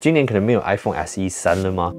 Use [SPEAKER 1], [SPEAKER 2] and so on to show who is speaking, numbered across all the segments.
[SPEAKER 1] 今年可能没有 iPhone SE 三了吗？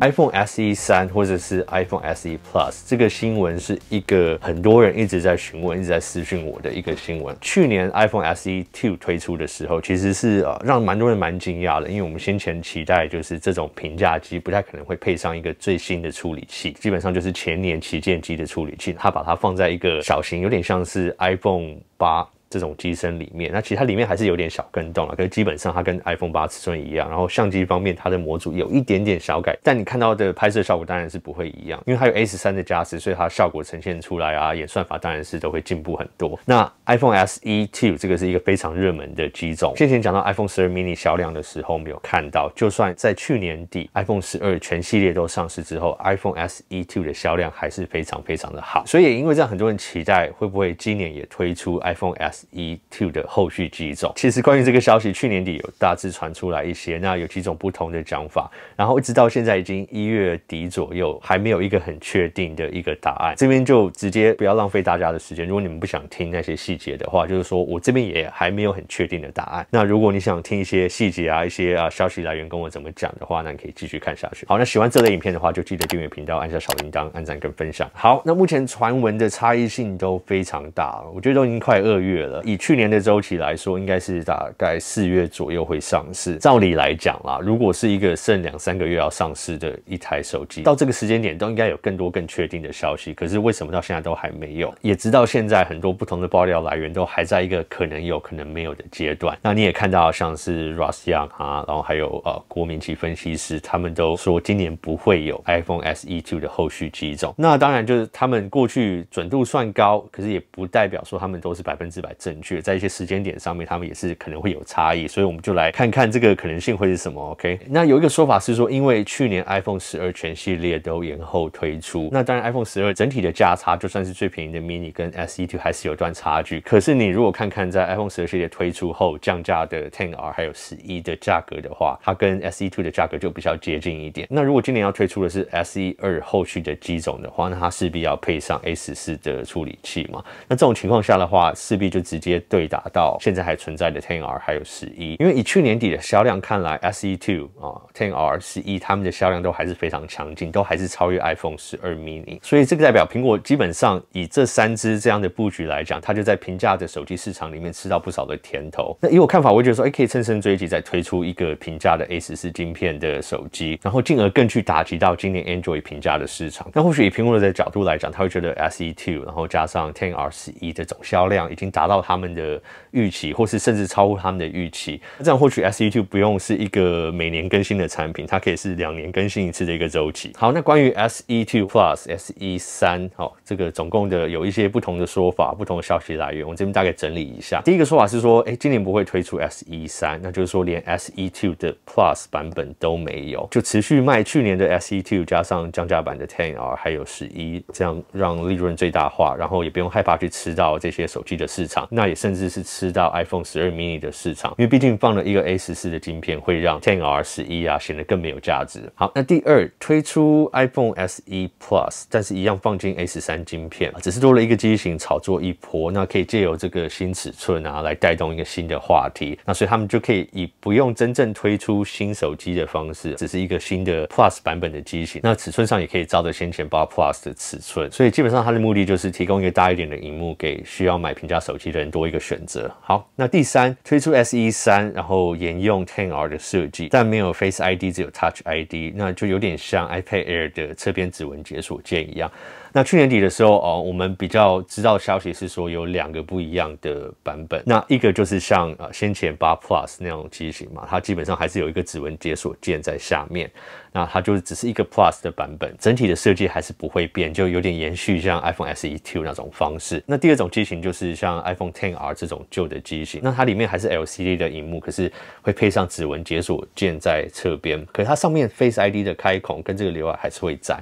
[SPEAKER 1] iPhone SE 三或者是 iPhone SE Plus 这个新闻是一个很多人一直在询问、一直在私讯我的一个新闻。去年 iPhone SE two 推出的时候，其实是呃让蛮多人蛮惊讶的，因为我们先前期待就是这种平价机不太可能会配上一个最新的处理器，基本上就是前年旗舰机的处理器，它把它放在一个小型，有点像是 iPhone 八。这种机身里面，那其实它里面还是有点小跟动了，可是基本上它跟 iPhone 八尺寸一样。然后相机方面，它的模组有一点点小改，但你看到的拍摄效果当然是不会一样，因为它有 A 十三的加持，所以它效果呈现出来啊，演算法当然是都会进步很多。那 iPhone S E two 这个是一个非常热门的机种，先前讲到 iPhone 十二 mini 销量的时候没有看到，就算在去年底 iPhone 十二全系列都上市之后，iPhone S E two 的销量还是非常非常的好。所以也因为这样，很多人期待会不会今年也推出 iPhone S。e two 的后续几种，其实关于这个消息，去年底有大致传出来一些，那有几种不同的讲法，然后一直到现在已经一月底左右，还没有一个很确定的一个答案。这边就直接不要浪费大家的时间，如果你们不想听那些细节的话，就是说我这边也还没有很确定的答案。那如果你想听一些细节啊，一些啊消息来源跟我怎么讲的话，那你可以继续看下去。好，那喜欢这类影片的话，就记得订阅频道，按下小铃铛，按赞跟分享。好，那目前传闻的差异性都非常大，我觉得都已经快二月了。以去年的周期来说，应该是大概四月左右会上市。照理来讲啦，如果是一个剩两三个月要上市的一台手机，到这个时间点都应该有更多更确定的消息。可是为什么到现在都还没有？也直到现在，很多不同的爆料来源都还在一个可能有可能没有的阶段。那你也看到，像是 Rus Young 啊，然后还有呃国民级分析师，他们都说今年不会有 iPhone s e Two 的后续机种。那当然就是他们过去准度算高，可是也不代表说他们都是百分之百。正确，在一些时间点上面，他们也是可能会有差异，所以我们就来看看这个可能性会是什么。OK，那有一个说法是说，因为去年 iPhone 十二全系列都延后推出，那当然 iPhone 十二整体的价差，就算是最便宜的 mini 跟 SE two 还是有段差距。可是你如果看看在 iPhone 十二系列推出后降价的 Ten r 还有十一的价格的话，它跟 SE two 的价格就比较接近一点。那如果今年要推出的是 SE 二后续的机种的话，那它势必要配上 A 十四的处理器嘛？那这种情况下的话，势必就。直接对打到现在还存在的 Ten R 还有十一，因为以去年底的销量看来，S E Two 啊 Ten R 十一他们的销量都还是非常强劲，都还是超越 iPhone 十二 mini，所以这个代表苹果基本上以这三支这样的布局来讲，它就在平价的手机市场里面吃到不少的甜头。那以我看法，我觉得说，哎，可以趁胜追击，再推出一个平价的 A 十四晶片的手机，然后进而更去打击到今年 Android 平价的市场。那或许以苹果的角度来讲，他会觉得 S E Two 然后加上 Ten R 十一的总销量已经达到。他们的预期，或是甚至超乎他们的预期，这样或许 SE Two 不用是一个每年更新的产品，它可以是两年更新一次的一个周期。好，那关于 SE Two Plus、SE 三，哦，这个总共的有一些不同的说法，不同的消息来源，我这边大概整理一下。第一个说法是说，哎，今年不会推出 SE 三，那就是说连 SE Two 的 Plus 版本都没有，就持续卖去年的 SE Two 加上降价版的 Ten R 还有十一，这样让利润最大化，然后也不用害怕去吃到这些手机的市场。那也甚至是吃到 iPhone 十二 mini 的市场，因为毕竟放了一个 A 十四的晶片，会让 Ten R 十一啊显得更没有价值。好，那第二推出 iPhone SE Plus，但是一样放进 A 十三晶片，只是多了一个机型炒作一波，那可以借由这个新尺寸啊来带动一个新的话题。那所以他们就可以以不用真正推出新手机的方式，只是一个新的 Plus 版本的机型，那尺寸上也可以照着先前八 Plus 的尺寸，所以基本上它的目的就是提供一个大一点的荧幕给需要买平价手机的。人多一个选择。好，那第三推出 S e 三，然后沿用 Ten R 的设计，但没有 Face ID，只有 Touch ID，那就有点像 iPad Air 的侧边指纹解锁键一样。那去年底的时候，哦，我们比较知道消息是说有两个不一样的版本。那一个就是像呃先前八 Plus 那种机型嘛，它基本上还是有一个指纹解锁键在下面，那它就是只是一个 Plus 的版本，整体的设计还是不会变，就有点延续像 iPhone SE Two 那种方式。那第二种机型就是像 iPhone Ten R 这种旧的机型，那它里面还是 LCD 的荧幕，可是会配上指纹解锁键在侧边，可是它上面 Face ID 的开孔跟这个刘海还是会在。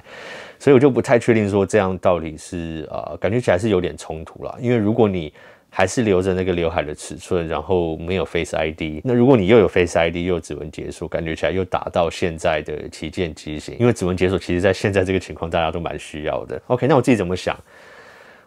[SPEAKER 1] 所以我就不太确定，说这样到底是啊，感觉起来是有点冲突了。因为如果你还是留着那个刘海的尺寸，然后没有 Face ID，那如果你又有 Face ID 又指纹解锁，感觉起来又达到现在的旗舰机型，因为指纹解锁其实在现在这个情况大家都蛮需要的。OK，那我自己怎么想？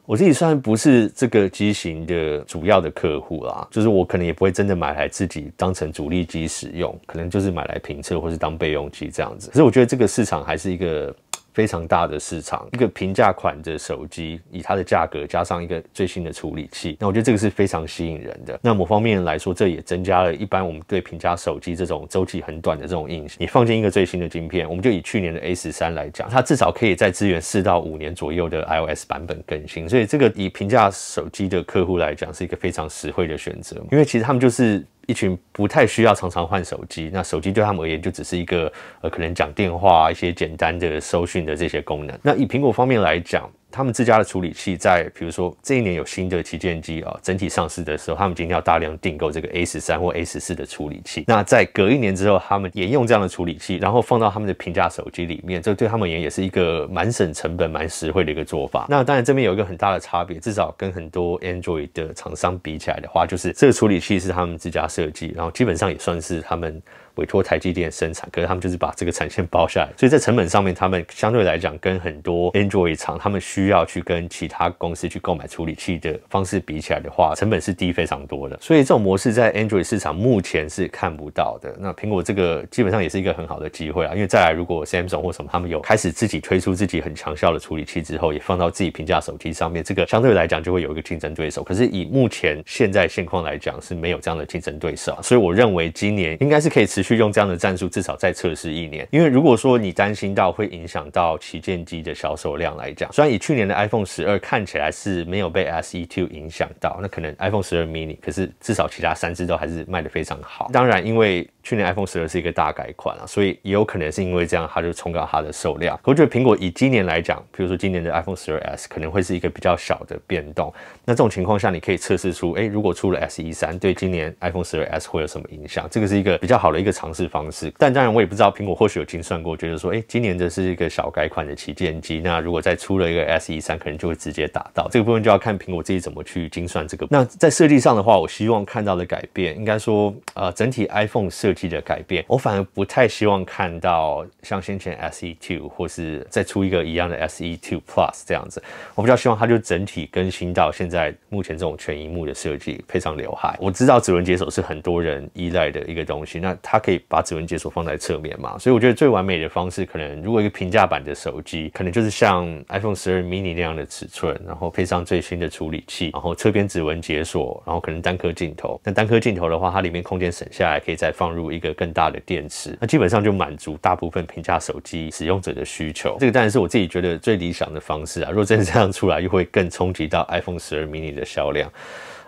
[SPEAKER 1] 我自己虽然不是这个机型的主要的客户啦，就是我可能也不会真的买来自己当成主力机使用，可能就是买来评测或是当备用机这样子。可是我觉得这个市场还是一个。非常大的市场，一个平价款的手机，以它的价格加上一个最新的处理器，那我觉得这个是非常吸引人的。那某方面来说，这也增加了，一般我们对平价手机这种周期很短的这种印象。你放进一个最新的晶片，我们就以去年的 A 十三来讲，它至少可以在支援四到五年左右的 iOS 版本更新。所以，这个以平价手机的客户来讲，是一个非常实惠的选择，因为其实他们就是。一群不太需要常常换手机，那手机对他们而言就只是一个呃，可能讲电话、一些简单的搜讯的这些功能。那以苹果方面来讲。他们自家的处理器，在比如说这一年有新的旗舰机啊，整体上市的时候，他们今天要大量订购这个 A 十三或 A 十四的处理器。那在隔一年之后，他们也用这样的处理器，然后放到他们的平价手机里面，这对他们言也是一个蛮省成本、蛮实惠的一个做法。那当然这边有一个很大的差别，至少跟很多 Android 的厂商比起来的话，就是这个处理器是他们自家设计，然后基本上也算是他们。委托台积电生产，可是他们就是把这个产线包下来，所以在成本上面，他们相对来讲跟很多 Android 厂，他们需要去跟其他公司去购买处理器的方式比起来的话，成本是低非常多的。所以这种模式在 Android 市场目前是看不到的。那苹果这个基本上也是一个很好的机会啊，因为再来如果 Samsung 或什么他们有开始自己推出自己很强效的处理器之后，也放到自己平价手机上面，这个相对来讲就会有一个竞争对手。可是以目前现在现况来讲是没有这样的竞争对手，所以我认为今年应该是可以持续。去用这样的战术，至少再测试一年。因为如果说你担心到会影响到旗舰机的销售量来讲，虽然以去年的 iPhone 12看起来是没有被 SE two 影响到，那可能 iPhone 12 mini，可是至少其他三只都还是卖的非常好。当然，因为去年 iPhone 12是一个大改款啊，所以也有可能是因为这样，它就冲高它的售量。我觉得苹果以今年来讲，比如说今年的 iPhone 12s 可能会是一个比较小的变动。那这种情况下，你可以测试出，哎，如果出了 SE 3，对今年 iPhone 12s 会有什么影响？这个是一个比较好的一个。尝试方式，但当然我也不知道苹果或许有精算过，觉得说，哎，今年这是一个小改款的旗舰机，那如果再出了一个 SE 三，可能就会直接打到这个部分，就要看苹果自己怎么去精算这个。那在设计上的话，我希望看到的改变，应该说，呃，整体 iPhone 设计的改变，我反而不太希望看到像先前 SE two 或是再出一个一样的 SE two plus 这样子，我比较希望它就整体更新到现在目前这种全荧幕的设计配上刘海。我知道指纹解锁是很多人依赖的一个东西，那它。可以把指纹解锁放在侧面嘛？所以我觉得最完美的方式，可能如果一个平价版的手机，可能就是像 iPhone 十二 mini 那样的尺寸，然后配上最新的处理器，然后侧边指纹解锁，然后可能单颗镜头。那单颗镜头的话，它里面空间省下来，可以再放入一个更大的电池。那基本上就满足大部分平价手机使用者的需求。这个当然是我自己觉得最理想的方式啊！如果真的这样出来，又会更冲击到 iPhone 十二 mini 的销量。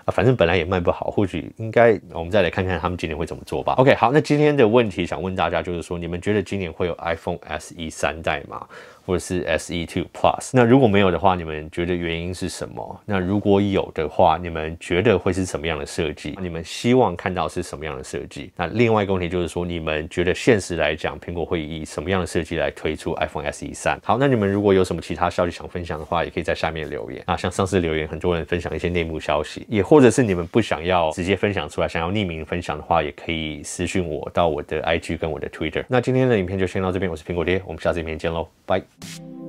[SPEAKER 1] 啊，反正本来也卖不好，或许应该我们再来看看他们今年会怎么做吧。OK，好，那今天的问题想问大家，就是说你们觉得今年会有 iPhone SE 三代吗？或者是 SE Two Plus，那如果没有的话，你们觉得原因是什么？那如果有的话，你们觉得会是什么样的设计？你们希望看到是什么样的设计？那另外一个问题就是说，你们觉得现实来讲，苹果会以什么样的设计来推出 iPhone SE 三？好，那你们如果有什么其他消息想分享的话，也可以在下面留言啊。像上次留言，很多人分享一些内幕消息，也或者是你们不想要直接分享出来，想要匿名分享的话，也可以私信我到我的 IG 跟我的 Twitter。那今天的影片就先到这边，我是苹果爹，我们下次影片见喽，拜。Thank you.